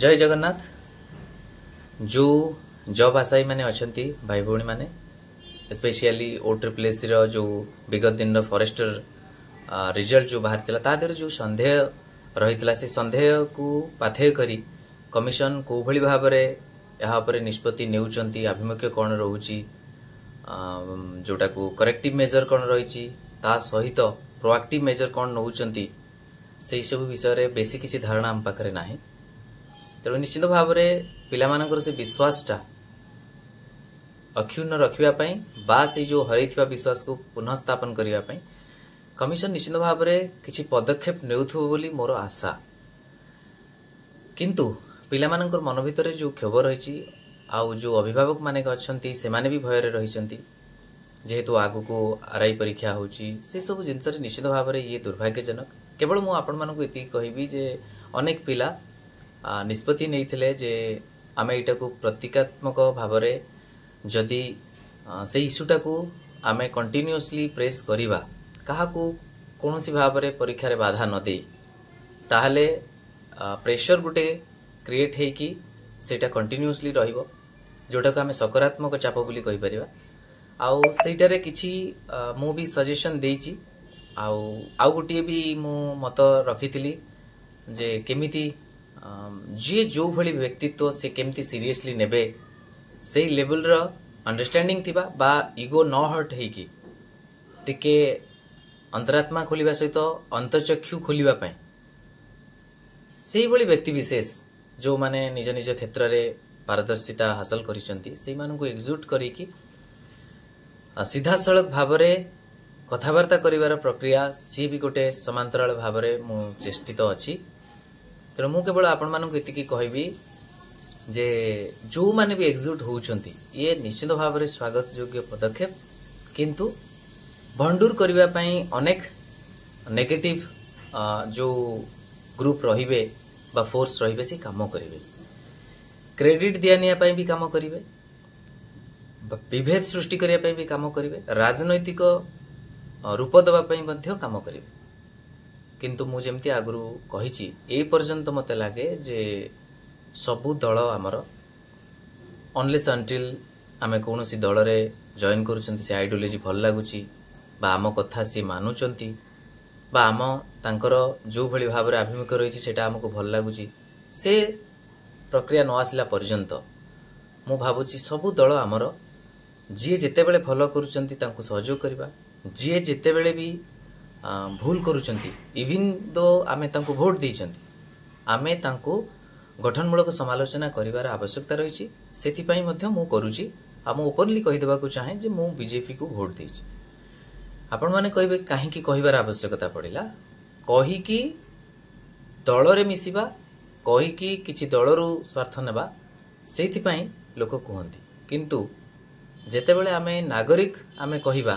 जय जगन्नाथ जो जब आशायी मैंने अच्छा भाई भाई मैंने स्पेशली ओ ट्रिपल एस जो विगत दिन फरेस्टर रिजल्ट जो बाहर तादर जो सन्देह रही से सन्देह को पाथेय कर कमिशन को भाव में यहाँ निष्पत्ति आभिमुख्य कौन रोचे जोटा को करेक्टिव मेजर कौन रही सहित तो, प्रोआक्टिव मेजर कौन नौ से सब विषय बेसी किसी धारणा आम पाखे ना ତେଣୁ ନିଶ୍ଚିତ ଭାବରେ ପିଲାମାନଙ୍କର ସେ ବିଶ୍ୱାସଟା ଅକ୍ଷୁଣ୍ଣ ରଖିବା ପାଇଁ ବା ସେଇ ଯେଉଁ ହରେଇଥିବା ବିଶ୍ୱାସକୁ ପୁନଃସ୍ଥାପନ କରିବା ପାଇଁ କମିଶନ ନିଶ୍ଚିତ ଭାବରେ କିଛି ପଦକ୍ଷେପ ନେଉଥିବ ବୋଲି ମୋର ଆଶା କିନ୍ତୁ ପିଲାମାନଙ୍କର ମନ ଭିତରେ ଯେଉଁ କ୍ଷୋଭ ରହିଛି ଆଉ ଯେଉଁ ଅଭିଭାବକମାନେ ଅଛନ୍ତି ସେମାନେ ବି ଭୟରେ ରହିଛନ୍ତି ଯେହେତୁ ଆଗକୁ ଆର୍ଆଇ ପରୀକ୍ଷା ହେଉଛି ସେସବୁ ଜିନିଷରେ ନିଶ୍ଚିତ ଭାବରେ ଇଏ ଦୁର୍ଭାଗ୍ୟଜନକ କେବଳ ମୁଁ ଆପଣମାନଙ୍କୁ ଏତିକି କହିବି ଯେ ଅନେକ ପିଲା ନିଷ୍ପତ୍ତି ନେଇଥିଲେ ଯେ ଆମେ ଏଇଟାକୁ ପ୍ରତୀକାତ୍ମକ ଭାବରେ ଯଦି ସେଇ ଇସ୍ୟୁଟାକୁ ଆମେ କଣ୍ଟିନ୍ୟୁଅସ୍ଲି ପ୍ରେସ୍ କରିବା କାହାକୁ କୌଣସି ଭାବରେ ପରୀକ୍ଷାରେ ବାଧା ନଦେଇ ତାହେଲେ ପ୍ରେସର ଗୋଟେ କ୍ରିଏଟ୍ ହେଇକି ସେଇଟା କଣ୍ଟିନ୍ୟୁଅସ୍ଲି ରହିବ ଯେଉଁଟାକୁ ଆମେ ସକାରାତ୍ମକ ଚାପ ବୋଲି କହିପାରିବା ଆଉ ସେଇଟାରେ କିଛି ମୁଁ ବି ସଜେସନ୍ ଦେଇଛି ଆଉ ଆଉ ଗୋଟିଏ ବି ମୁଁ ମତ ରଖିଥିଲି ଯେ କେମିତି ଯିଏ ଯେଉଁଭଳି ବ୍ୟକ୍ତିତ୍ୱ ସେ କେମିତି ସିରିୟସଲି ନେବେ ସେଇ ଲେଭେଲର ଅଣ୍ଡରଷ୍ଟାଣ୍ଡିଂ ଥିବା ବା ଇଗୋ ନ ହର୍ଟ ହେଇକି ଟିକେ ଅନ୍ତରାତ୍ମା ଖୋଲିବା ସହିତ ଅନ୍ତର୍ଚକ୍ଷୁ ଖୋଲିବା ପାଇଁ ସେହିଭଳି ବ୍ୟକ୍ତିବିଶେଷ ଯେଉଁମାନେ ନିଜ ନିଜ କ୍ଷେତ୍ରରେ ପାରଦର୍ଶିତା ହାସଲ କରିଛନ୍ତି ସେଇମାନଙ୍କୁ ଏକଜୁଟ କରିକି ସିଧାସଳଖ ଭାବରେ କଥାବାର୍ତ୍ତା କରିବାର ପ୍ରକ୍ରିୟା ସିଏ ବି ଗୋଟେ ସମାନ୍ତରାଳ ଭାବରେ ମୁଁ ଚେଷ୍ଟିତ ଅଛି ତେଣୁ ମୁଁ କେବଳ ଆପଣମାନଙ୍କୁ ଏତିକି କହିବି ଯେ ଯେଉଁମାନେ ବି ଏକଜୁଟ୍ ହେଉଛନ୍ତି ଇଏ ନିଶ୍ଚିତ ଭାବରେ ସ୍ୱାଗତ ଯୋଗ୍ୟ ପଦକ୍ଷେପ କିନ୍ତୁ ଭଣ୍ଡୁର କରିବା ପାଇଁ ଅନେକ ନେଗେଟିଭ୍ ଯେଉଁ ଗ୍ରୁପ୍ ରହିବେ ବା ଫୋର୍ସ ରହିବେ ସେ କାମ କରିବେ କ୍ରେଡ଼ିଟ୍ ଦିଆନିଆ ପାଇଁ ବି କାମ କରିବେ ବିଭେଦ ସୃଷ୍ଟି କରିବା ପାଇଁ ବି କାମ କରିବେ ରାଜନୈତିକ ରୂପ ଦେବା ପାଇଁ ମଧ୍ୟ କାମ କରିବେ କିନ୍ତୁ ମୁଁ ଯେମିତି ଆଗରୁ କହିଛି ପର୍ଯ୍ୟନ୍ତ ମୋତେ ଲାଗେ ଯେ ସବୁ ଦଳ ଆମର ଅନ୍ଲେସ୍ ଅଣ୍ଟିଲ୍ ଆମେ କୌଣସି ଦଳରେ ଜଏନ୍ କରୁଛନ୍ତି ସେ ଆଇଡ଼ିଓଲୋଜି ଭଲ ଲାଗୁଛି ବା ଆମ କଥା ସେ ମାନୁଛନ୍ତି ବା ଆମ ତାଙ୍କର ଯେଉଁଭଳି ଭାବରେ ଆଭିମୁଖ୍ୟ ରହିଛି ସେଇଟା ଆମକୁ ଭଲ ଲାଗୁଛି ସେ ପ୍ରକ୍ରିୟା ନ ଆସିଲା ପର୍ଯ୍ୟନ୍ତ ମୁଁ ଭାବୁଛି ସବୁ ଦଳ ଆମର ଯିଏ ଯେତେବେଳେ ଫଲୋ କରୁଛନ୍ତି ତାଙ୍କୁ ସହଯୋଗ କରିବା ଯିଏ ଯେତେବେଳେ ବି ଭୁଲ କରୁଛନ୍ତି ଇଭିନ୍ ଦୋ ଆମେ ତାଙ୍କୁ ଭୋଟ ଦେଇଛନ୍ତି ଆମେ ତାଙ୍କୁ ଗଠନମୂଳକ ସମାଲୋଚନା କରିବାର ଆବଶ୍ୟକତା ରହିଛି ସେଥିପାଇଁ ମଧ୍ୟ ମୁଁ କରୁଛି ଆଉ ମୁଁ ଓପନଲି କହିଦେବାକୁ ଚାହେଁ ଯେ ମୁଁ ବିଜେପିକୁ ଭୋଟ ଦେଇଛି ଆପଣମାନେ କହିବେ କାହିଁକି କହିବାର ଆବଶ୍ୟକତା ପଡ଼ିଲା କହିକି ଦଳରେ ମିଶିବା କହିକି କିଛି ଦଳରୁ ସ୍ୱାର୍ଥ ନେବା ସେଇଥିପାଇଁ ଲୋକ କୁହନ୍ତି କିନ୍ତୁ ଯେତେବେଳେ ଆମେ ନାଗରିକ ଆମେ କହିବା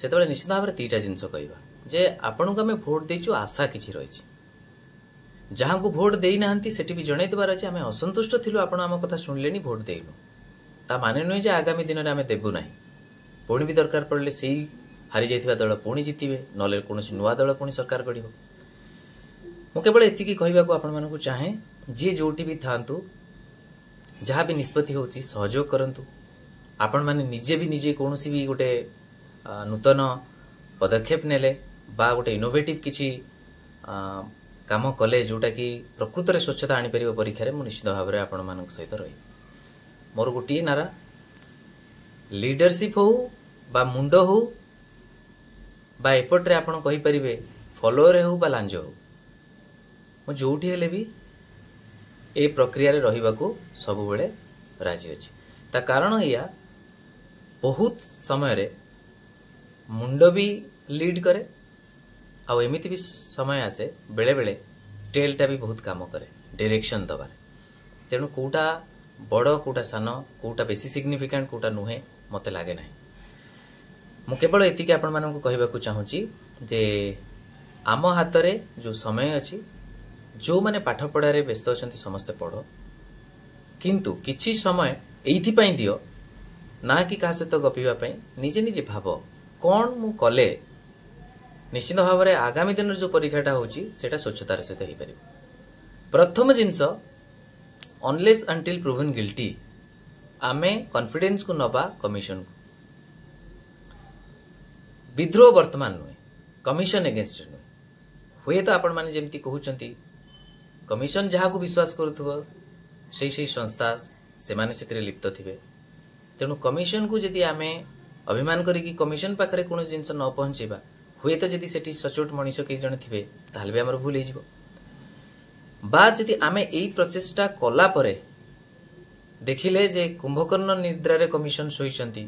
ସେତେବେଳେ ନିଶ୍ଚିତ ଭାବରେ ଦୁଇଟା ଜିନିଷ କହିବା ଯେ ଆପଣଙ୍କୁ ଆମେ ଭୋଟ୍ ଦେଇଛୁ ଆଶା କିଛି ରହିଛି ଯାହାଙ୍କୁ ଭୋଟ୍ ଦେଇନାହାନ୍ତି ସେଠି ବି ଜଣାଇ ଦେବାର ଅଛି ଆମେ ଅସନ୍ତୁଷ୍ଟ ଥିଲୁ ଆପଣ ଆମ କଥା ଶୁଣିଲେନି ଭୋଟ୍ ଦେଇନୁ ତା ମାନେ ନୁହେଁ ଯେ ଆଗାମୀ ଦିନରେ ଆମେ ଦେବୁ ନାହିଁ ପୁଣି ବି ଦରକାର ପଡ଼ିଲେ ସେଇ ହାରିଯାଇଥିବା ଦଳ ପୁଣି ଜିତିବେ ନହେଲେ କୌଣସି ନୂଆ ଦଳ ପୁଣି ସରକାର ଗଢ଼ିବ ମୁଁ କେବଳ ଏତିକି କହିବାକୁ ଆପଣମାନଙ୍କୁ ଚାହେଁ ଯିଏ ଯେଉଁଠି ବି ଥାଆନ୍ତୁ ଯାହା ବି ନିଷ୍ପତ୍ତି ହେଉଛି ସହଯୋଗ କରନ୍ତୁ ଆପଣମାନେ ନିଜେ ବି ନିଜେ କୌଣସି ବି ଗୋଟେ ନୂତନ ପଦକ୍ଷେପ ନେଲେ ବା ଗୋଟେ ଇନୋଭେଟିଭ୍ କିଛି କାମ କଲେ ଯେଉଁଟାକି ପ୍ରକୃତରେ ସ୍ୱଚ୍ଛତା ଆଣିପାରିବ ପରୀକ୍ଷାରେ ମୁଁ ନିଶ୍ଚିତ ଭାବରେ ଆପଣମାନଙ୍କ ସହିତ ରହିବି ମୋର ଗୋଟିଏ ନାରା ଲିଡରସିପ୍ ହଉ ବା ମୁଣ୍ଡ ହଉ ବା ଏପଟରେ ଆପଣ କହିପାରିବେ ଫଲୋଅର୍ ହେଉ ବା ଲାଞ୍ଜ ହେଉ ମୁଁ ଯେଉଁଠି ହେଲେ ବି ଏ ପ୍ରକ୍ରିୟାରେ ରହିବାକୁ ସବୁବେଳେ ରାଜି ଅଛି ତା କାରଣ ଏଇଆ ବହୁତ ସମୟରେ ମୁଣ୍ଡ ବି ଲିଡ୍ କରେ ଆଉ ଏମିତି ବି ସମୟ ଆସେ ବେଳେବେଳେ ଟେଲ୍ଟା ବି ବହୁତ କାମ କରେ ଡିରେକ୍ସନ୍ ଦେବାରେ ତେଣୁ କେଉଁଟା ବଡ଼ କେଉଁଟା ସାନ କେଉଁଟା ବେଶୀ ସିଗ୍ନିଫିକାଣ୍ଟ କେଉଁଟା ନୁହେଁ ମୋତେ ଲାଗେ ନାହିଁ ମୁଁ କେବଳ ଏତିକି ଆପଣମାନଙ୍କୁ କହିବାକୁ ଚାହୁଁଛି ଯେ ଆମ ହାତରେ ଯେଉଁ ସମୟ ଅଛି ଯେଉଁମାନେ ପାଠପଢ଼ାରେ ବ୍ୟସ୍ତ ଅଛନ୍ତି ସମସ୍ତେ ପଢ଼ କିନ୍ତୁ କିଛି ସମୟ ଏଇଥିପାଇଁ ଦିଅ ନା କି କାହା ସହିତ ଗପିବା ପାଇଁ ନିଜେ ନିଜେ ଭାବ କ'ଣ ମୁଁ କଲେ ନିଶ୍ଚିନ୍ତ ଭାବରେ ଆଗାମୀ ଦିନର ଯେଉଁ ପରୀକ୍ଷାଟା ହେଉଛି ସେଇଟା ସ୍ୱଚ୍ଛତାର ସହିତ ହେଇପାରିବ ପ୍ରଥମ ଜିନିଷ ଅନ୍ଲେସ୍ ଆଣ୍ଟିଲ୍ ପ୍ରୁଭେନ୍ ଗିଲ୍ଟି ଆମେ କନ୍ଫିଡେନ୍ସକୁ ନେବା କମିଶନକୁ ବିଦ୍ରୋହ ବର୍ତ୍ତମାନ ନୁହେଁ କମିଶନ ଏଗେନଷ୍ଟ ନୁହେଁ ହୁଏତ ଆପଣମାନେ ଯେମିତି କହୁଛନ୍ତି କମିଶନ ଯାହାକୁ ବିଶ୍ୱାସ କରୁଥିବ ସେଇ ସେଇ ସଂସ୍ଥା ସେମାନେ ସେଥିରେ ଲିପ୍ତ ଥିବେ ତେଣୁ କମିଶନକୁ ଯଦି ଆମେ ଅଭିମାନ କରିକି କମିଶନ ପାଖରେ କୌଣସି ଜିନିଷ ନ ପହଞ୍ଚେଇବା ହୁଏତ ଯଦି ସେଠି ସଚୋଟ ମଣିଷ କେହି ଜଣେ ଥିବେ ତାହେଲେ ବି ଆମର ଭୁଲ ହେଇଯିବ ବା ଯଦି ଆମେ ଏଇ ପ୍ରଚେଷ୍ଟା କଲା ପରେ ଦେଖିଲେ ଯେ କୁମ୍ଭକର୍ଣ୍ଣ ନିଦ୍ରାରେ କମିଶନ ଶୋଇଛନ୍ତି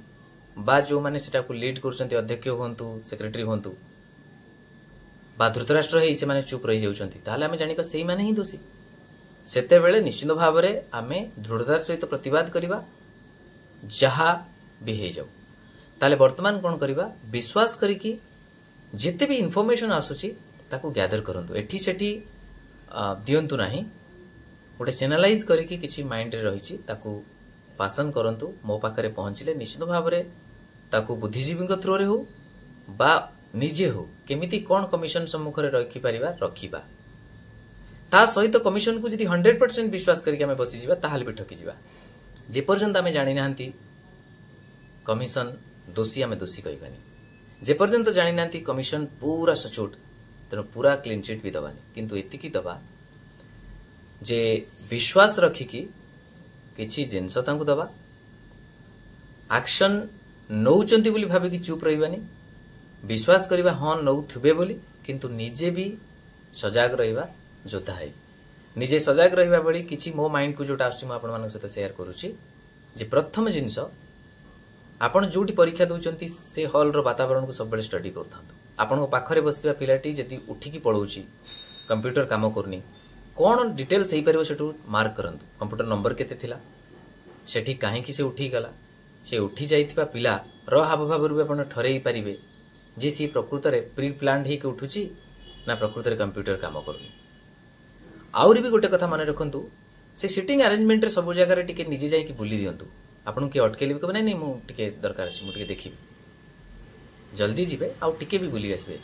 ବା ଯେଉଁମାନେ ସେଟାକୁ ଲିଡ୍ କରୁଛନ୍ତି ଅଧ୍ୟକ୍ଷ ହୁଅନ୍ତୁ ସେକ୍ରେଟାରୀ ହୁଅନ୍ତୁ ବା ଧୃତରାଷ୍ଟ୍ର ହେଇ ସେମାନେ ଚୁପ୍ ରହିଯାଉଛନ୍ତି ତାହେଲେ ଆମେ ଜାଣିବା ସେଇମାନେ ହିଁ ଦୋଷୀ ସେତେବେଳେ ନିଶ୍ଚିତ ଭାବରେ ଆମେ ଦୃଢ଼ତାର ସହିତ ପ୍ରତିବାଦ କରିବା ଯାହା ବି ହେଇଯାଉ ତାହେଲେ ବର୍ତ୍ତମାନ କ'ଣ କରିବା ବିଶ୍ୱାସ କରିକି ଯେତେ ବି ଇନଫର୍ମେସନ୍ ଆସୁଛି ତାକୁ ଗ୍ୟାଦର କରନ୍ତୁ ଏଠି ସେଠି ଦିଅନ୍ତୁ ନାହିଁ ଗୋଟେ ଚ୍ୟାନେଲାଇଜ୍ କରିକି କିଛି ମାଇଣ୍ଡରେ ରହିଛି ତାକୁ ପାସନ୍ କରନ୍ତୁ ମୋ ପାଖରେ ପହଞ୍ଚିଲେ ନିଶ୍ଚିତ ଭାବରେ ତାକୁ ବୁଦ୍ଧିଜୀବୀଙ୍କ ଥ୍ରୋରେ ହେଉ ବା ନିଜେ ହେଉ କେମିତି କ'ଣ କମିଶନ୍ ସମ୍ମୁଖରେ ରଖିପାରିବା ରଖିବା ତା ସହିତ କମିଶନକୁ ଯଦି ହଣ୍ଡ୍ରେଡ଼ ପରସେଣ୍ଟ ବିଶ୍ୱାସ କରିକି ଆମେ ବସିଯିବା ତାହେଲେ ବି ଠକିଯିବା ଯେପର୍ଯ୍ୟନ୍ତ ଆମେ ଜାଣିନାହାନ୍ତି କମିଶନ ଦୋଷୀ ଆମେ ଦୋଷୀ କହିବାନି ଯେପର୍ଯ୍ୟନ୍ତ ଜାଣିନାହାନ୍ତି କମିଶନ ପୁରା ସଚୋଟ ତେଣୁ ପୁରା କ୍ଲିନ୍ ଚିଟ୍ ବି ଦେବାନି କିନ୍ତୁ ଏତିକି ଦେବା ଯେ ବିଶ୍ୱାସ ରଖିକି କିଛି ଜିନିଷ ତାଙ୍କୁ ଦେବା ଆକ୍ସନ୍ ନେଉଛନ୍ତି ବୋଲି ଭାବିକି ଚୁପ୍ ରହିବାନି ବିଶ୍ୱାସ କରିବା ହଁ ନେଉଥିବେ ବୋଲି କିନ୍ତୁ ନିଜେ ବି ସଜାଗ ରହିବା ଯୋଦ୍ଧା ହେଇ ନିଜେ ସଜାଗ ରହିବା ଭଳି କିଛି ମୋ ମାଇଣ୍ଡକୁ ଯେଉଁଟା ଆସୁଛି ମୁଁ ଆପଣମାନଙ୍କ ସହିତ ସେୟାର କରୁଛି ଯେ ପ୍ରଥମ ଜିନିଷ ଆପଣ ଯେଉଁଠି ପରୀକ୍ଷା ଦେଉଛନ୍ତି ସେ ହଲ୍ର ବାତାବରଣକୁ ସବୁବେଳେ ଷ୍ଟଡି କରୁଥାନ୍ତୁ ଆପଣଙ୍କ ପାଖରେ ବସିଥିବା ପିଲାଟି ଯଦି ଉଠିକି ପଳାଉଛି କମ୍ପ୍ୟୁଟର କାମ କରୁନି କ'ଣ ଡିଟେଲ୍ସ ହେଇପାରିବ ସେଠୁ ମାର୍କ କରନ୍ତୁ କମ୍ପ୍ୟୁଟର ନମ୍ବର କେତେ ଥିଲା ସେଠି କାହିଁକି ସେ ଉଠିଗଲା ସେ ଉଠିଯାଇଥିବା ପିଲାର ହାବଭାବରୁ ବି ଆପଣ ଠରେଇ ପାରିବେ ଯେ ସିଏ ପ୍ରକୃତରେ ପ୍ରି ପ୍ଲାଣ୍ଡ ହେଇକି ଉଠୁଛି ନା ପ୍ରକୃତରେ କମ୍ପ୍ୟୁଟର କାମ କରୁନି ଆହୁରି ବି ଗୋଟେ କଥା ମନେ ରଖନ୍ତୁ ସେ ସିଟିଂ ଆରେଞ୍ଜମେଣ୍ଟରେ ସବୁ ଜାଗାରେ ଟିକେ ନିଜେ ଯାଇକି ବୁଲି ଦିଅନ୍ତୁ ଆପଣଙ୍କୁ କିଏ ଅଟକେଇଲେ ବି କହିବେ ନାଇଁ ନାଇଁ ମୁଁ ଟିକେ ଦରକାର ଅଛି ମୁଁ ଟିକେ ଦେଖିବି ଜଲ୍ଦି ଯିବେ ଆଉ ଟିକେ ବି ବୁଲି ଆସିବେ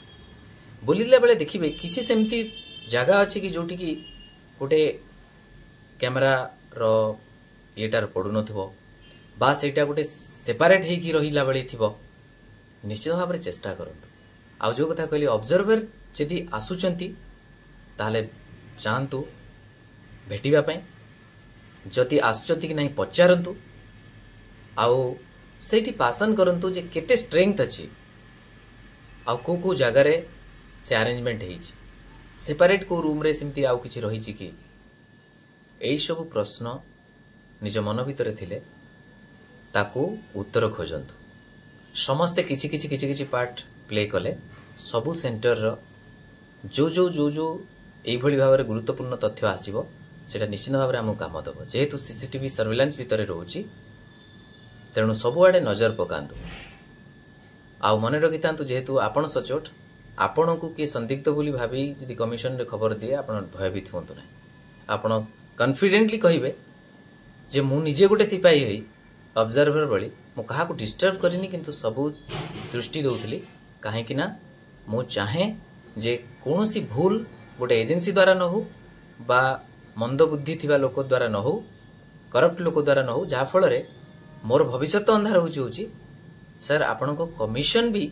ବୁଲିଲା ବେଳେ ଦେଖିବେ କିଛି ସେମିତି ଜାଗା ଅଛି କି ଯେଉଁଠିକି ଗୋଟେ କ୍ୟାମେରାର ଇଏଟାର ପଡ଼ୁନଥିବ ବା ସେଇଟା ଗୋଟେ ସେପାରେଟ୍ ହେଇକି ରହିଲା ବେଳେ ଥିବ ନିଶ୍ଚିତ ଭାବରେ ଚେଷ୍ଟା କରନ୍ତୁ ଆଉ ଯେଉଁ କଥା କହିଲି ଅବଜର୍ଭର ଯଦି ଆସୁଛନ୍ତି ତାହେଲେ ଚାହାନ୍ତୁ ଭେଟିବା ପାଇଁ ଯଦି ଆସୁଛନ୍ତି କି ନାହିଁ ପଚାରନ୍ତୁ ଆଉ ସେଇଠି ପାସନ କରନ୍ତୁ ଯେ କେତେ ଷ୍ଟ୍ରେଙ୍ଗଥ୍ ଅଛି ଆଉ କେଉଁ କେଉଁ ଜାଗାରେ ସେ ଆରେଞ୍ଜମେଣ୍ଟ ହେଇଛି ସେପାରେଟ୍ କେଉଁ ରୁମ୍ରେ ସେମିତି ଆଉ କିଛି ରହିଛି କି ଏହିସବୁ ପ୍ରଶ୍ନ ନିଜ ମନ ଭିତରେ ଥିଲେ ତାକୁ ଉତ୍ତର ଖୋଜନ୍ତୁ ସମସ୍ତେ କିଛି କିଛି କିଛି କିଛି ପାର୍ଟ ପ୍ଲେ କଲେ ସବୁ ସେଣ୍ଟରର ଯେଉଁ ଯେଉଁ ଯେଉଁ ଯେଉଁ ଏଇଭଳି ଭାବରେ ଗୁରୁତ୍ୱପୂର୍ଣ୍ଣ ତଥ୍ୟ ଆସିବ ସେଇଟା ନିଶ୍ଚିନ୍ତ ଭାବରେ ଆମକୁ କାମ ଦେବ ଯେହେତୁ ସିସିଟିଭି ସର୍ଭିଲାନ୍ସ ଭିତରେ ରହୁଛି ତେଣୁ ସବୁଆଡ଼େ ନଜର ପକାନ୍ତୁ ଆଉ ମନେ ରଖିଥାନ୍ତୁ ଯେହେତୁ ଆପଣ ସଚୋଟ ଆପଣଙ୍କୁ କିଏ ସନ୍ଦିଗ୍ଧ ବୋଲି ଭାବି ଯଦି କମିଶନରେ ଖବର ଦିଏ ଆପଣ ଭୟଭୀତ ହୁଅନ୍ତୁ ନାହିଁ ଆପଣ କନଫିଡେଣ୍ଟଲି କହିବେ ଯେ ମୁଁ ନିଜେ ଗୋଟେ ସିପାହୀ ହୋଇ ଅବଜରଭର ଭଳି ମୁଁ କାହାକୁ ଡିଷ୍ଟର୍ବ କରିନି କିନ୍ତୁ ସବୁ ଦୃଷ୍ଟି ଦେଉଥିଲି କାହିଁକିନା ମୁଁ ଚାହେଁ ଯେ କୌଣସି ଭୁଲ ଗୋଟେ ଏଜେନ୍ସି ଦ୍ୱାରା ନ ହେଉ ବା ମନ୍ଦବୁଦ୍ଧି ଥିବା ଲୋକ ଦ୍ୱାରା ନ ହେଉ କରପ୍ଟ ଲୋକ ଦ୍ୱାରା ନ ହେଉ ଯାହାଫଳରେ मोर भविष्य तो अंधार हो सर आपण को कमिशन भी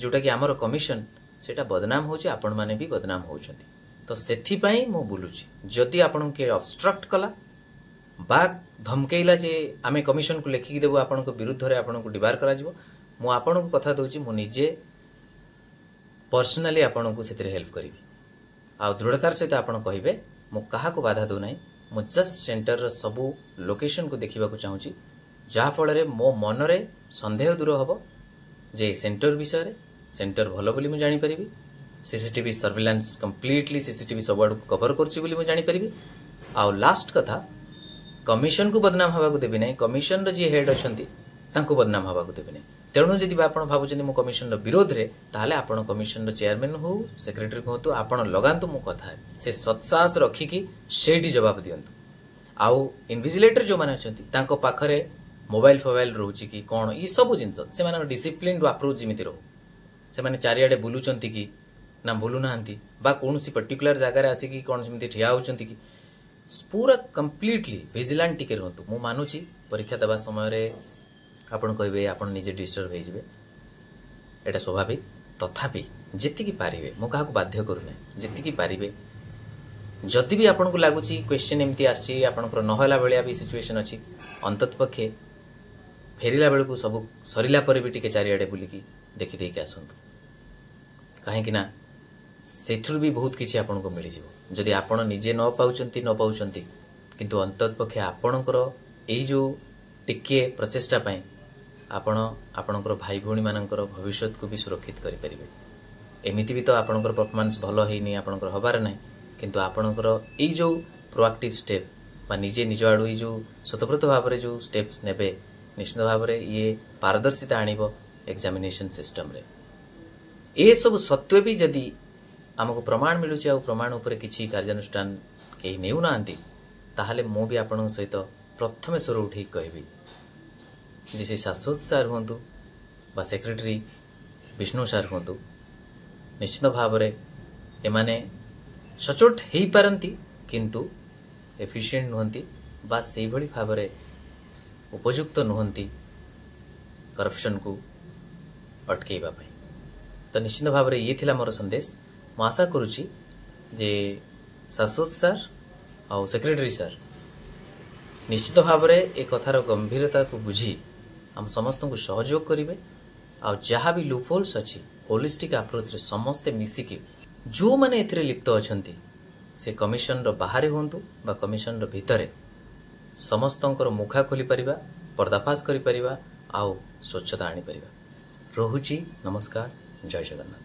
जोटा कि आमर कमिशन से बदनाम होने भी बदनाम होती तो से मु बुलू जदि आपण के अबस्ट्रक्ट कला धमकेला जे आम कमिशन को लेखिक देव आप विरुद्ध में को डिवार करण को कथा दूची मुझे पर्सनाली आपण को सेल्प करी आृढ़तार सहित आप कहे मुझे बाधा दूना मु जस्ट सेन्टर सबू लोकेशन को देखा चाहिए ଯାହାଫଳରେ ମୋ ମନରେ ସନ୍ଦେହ ଦୂର ହେବ ଯେ ସେଣ୍ଟର ବିଷୟରେ ସେଣ୍ଟର ଭଲ ବୋଲି ମୁଁ ଜାଣିପାରିବି ସିସିଟିଭି ସର୍ଭିଲାନ୍ସ କମ୍ପ୍ଲିଟଲି ସିସିଟିଭି ସବୁଆଡ଼କୁ କଭର୍ କରୁଛି ବୋଲି ମୁଁ ଜାଣିପାରିବି ଆଉ ଲାଷ୍ଟ କଥା କମିଶନକୁ ବଦନାମ ହେବାକୁ ଦେବି ନାହିଁ କମିଶନର ଯିଏ ହେଡ୍ ଅଛନ୍ତି ତାଙ୍କୁ ବଦନାମ ହେବାକୁ ଦେବି ନାହିଁ ତେଣୁ ଯଦି ଆପଣ ଭାବୁଛନ୍ତି ମୁଁ କମିଶନର ବିରୋଧରେ ତାହେଲେ ଆପଣ କମିଶନର ଚେୟାରମ୍ୟାନ୍ ହେଉ ସେକ୍ରେଟାରୀ ହୁଅନ୍ତୁ ଆପଣ ଲଗାନ୍ତୁ ମୁଁ କଥା ହେବି ସେ ସତ୍ସାହସ ରଖିକି ସେଇଠି ଜବାବ ଦିଅନ୍ତୁ ଆଉ ଇନଭିଜିଲେଟର ଯେଉଁମାନେ ଅଛନ୍ତି ତାଙ୍କ ପାଖରେ ମୋବାଇଲ ଫୋବାଇଲ ରହୁଛି କି କ'ଣ ଏସବୁ ଜିନିଷ ସେମାନଙ୍କର ଡିସିପ୍ଲିନ୍ଡ ଆପ୍ରୋଚ୍ ଯେମିତି ରହୁ ସେମାନେ ଚାରିଆଡ଼େ ବୁଲୁଛନ୍ତି କି ନା ବୁଲୁନାହାନ୍ତି ବା କୌଣସି ପର୍ଟିକୁଲାର ଜାଗାରେ ଆସିକି କ'ଣ ସେମିତି ଠିଆ ହେଉଛନ୍ତି କି ପୁରା କମ୍ପ୍ଲିଟଲି ଭିଜିଲାଣ୍ଟ ଟିକେ ରୁହନ୍ତୁ ମୁଁ ମାନୁଛି ପରୀକ୍ଷା ଦେବା ସମୟରେ ଆପଣ କହିବେ ଆପଣ ନିଜେ ଡିଷ୍ଟର୍ବ ହେଇଯିବେ ଏଇଟା ସ୍ୱାଭାବିକ ତଥାପି ଯେତିକି ପାରିବେ ମୁଁ କାହାକୁ ବାଧ୍ୟ କରୁନାହିଁ ଯେତିକି ପାରିବେ ଯଦି ବି ଆପଣଙ୍କୁ ଲାଗୁଛି କ୍ୱେଶ୍ଚିନ୍ ଏମିତି ଆସିଛି ଆପଣଙ୍କର ନହେଲା ଭଳିଆ ବି ସିଚୁଏସନ୍ ଅଛି ଅନ୍ତତଃ ପକ୍ଷେ ଫେରିଲା ବେଳକୁ ସବୁ ସରିଲା ପରେ ବି ଟିକେ ଚାରିଆଡ଼େ ବୁଲିକି ଦେଖିଦେଇକି ଆସନ୍ତୁ କାହିଁକି ନା ସେଠୁରୁ ବି ବହୁତ କିଛି ଆପଣଙ୍କୁ ମିଳିଯିବ ଯଦି ଆପଣ ନିଜେ ନ ପାଉଛନ୍ତି ନ ପାଉଛନ୍ତି କିନ୍ତୁ ଅନ୍ତତଃପକ୍ଷେ ଆପଣଙ୍କର ଏଇ ଯେଉଁ ଟିକିଏ ପ୍ରଚେଷ୍ଟା ପାଇଁ ଆପଣ ଆପଣଙ୍କର ଭାଇ ଭଉଣୀମାନଙ୍କର ଭବିଷ୍ୟତକୁ ବି ସୁରକ୍ଷିତ କରିପାରିବେ ଏମିତି ବି ତ ଆପଣଙ୍କର ପରଫର୍ମାନ୍ସ ଭଲ ହେଇନି ଆପଣଙ୍କର ହେବାର ନାହିଁ କିନ୍ତୁ ଆପଣଙ୍କର ଏଇ ଯେଉଁ ପ୍ରୋଆକ୍ଟିଭ୍ ଷ୍ଟେପ୍ ବା ନିଜେ ନିଜ ଆଡ଼ୁ ଏଇ ଯେଉଁ ସ୍ୱତଃପ୍ରତ ଭାବରେ ଯେଉଁ ଷ୍ଟେପ୍ସ ନେବେ ନିଶ୍ଚିତ ଭାବରେ ଇଏ ପାରଦର୍ଶିତା ଆଣିବ ଏକ୍ଜାମିନେସନ୍ ସିଷ୍ଟମ୍ରେ ଏସବୁ ସତ୍ତ୍ୱେ ବି ଯଦି ଆମକୁ ପ୍ରମାଣ ମିଳୁଛି ଆଉ ପ୍ରମାଣ ଉପରେ କିଛି କାର୍ଯ୍ୟାନୁଷ୍ଠାନ କେହି ନେଉନାହାନ୍ତି ତାହେଲେ ମୁଁ ବି ଆପଣଙ୍କ ସହିତ ପ୍ରଥମେ ସ୍ୱର ଉଠିକି କହିବି ଯେ ସେ ଶାଶ୍ୱତ ସାର୍ ହୁଅନ୍ତୁ ବା ସେକ୍ରେଟେରୀ ବିଷ୍ଣୁ ସାର୍ ହୁଅନ୍ତୁ ନିଶ୍ଚିତ ଭାବରେ ଏମାନେ ସଚୋଟ ହେଇପାରନ୍ତି କିନ୍ତୁ ଏଫିସିଏଣ୍ଟ ନୁହନ୍ତି ବା ସେଇଭଳି ଭାବରେ ଉପଯୁକ୍ତ ନୁହନ୍ତି କରପ୍ସନକୁ ଅଟକେଇବା ପାଇଁ ତ ନିଶ୍ଚିନ୍ତ ଭାବରେ ଇଏ ଥିଲା ମୋର ସନ୍ଦେଶ ମୁଁ ଆଶା କରୁଛି ଯେ ଶାଶ୍ୱତ ସାର୍ ଆଉ ସେକ୍ରେଟେରୀ ସାର୍ ନିଶ୍ଚିତ ଭାବରେ ଏ କଥାର ଗମ୍ଭୀରତାକୁ ବୁଝି ଆମ ସମସ୍ତଙ୍କୁ ସହଯୋଗ କରିବେ ଆଉ ଯାହା ବି ଲୁପୋଲ୍ସ ଅଛି ହୋଲିଷ୍ଟିକ୍ ଆପ୍ରୋଚ୍ରେ ସମସ୍ତେ ମିଶିକି ଯେଉଁମାନେ ଏଥିରେ ଲିପ୍ତ ଅଛନ୍ତି ସେ କମିଶନର ବାହାରେ ହୁଅନ୍ତୁ ବା କମିଶନର ଭିତରେ ସମସ୍ତଙ୍କର ମୁଖା ଖୋଲିପାରିବା ପର୍ଦ୍ଦାଫାଶ କରିପାରିବା ଆଉ ସ୍ୱଚ୍ଛତା ଆଣିପାରିବା ରହୁଛି ନମସ୍କାର ଜୟ ଜଗନ୍ନାଥ